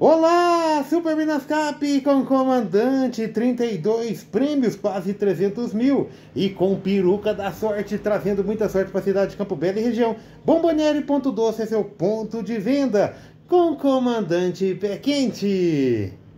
Olá, Super Minas Cap com comandante 32 prêmios, quase 300 mil e com peruca da sorte, trazendo muita sorte para a cidade de Campo Belo e região. doce é seu ponto de venda com comandante pé quente.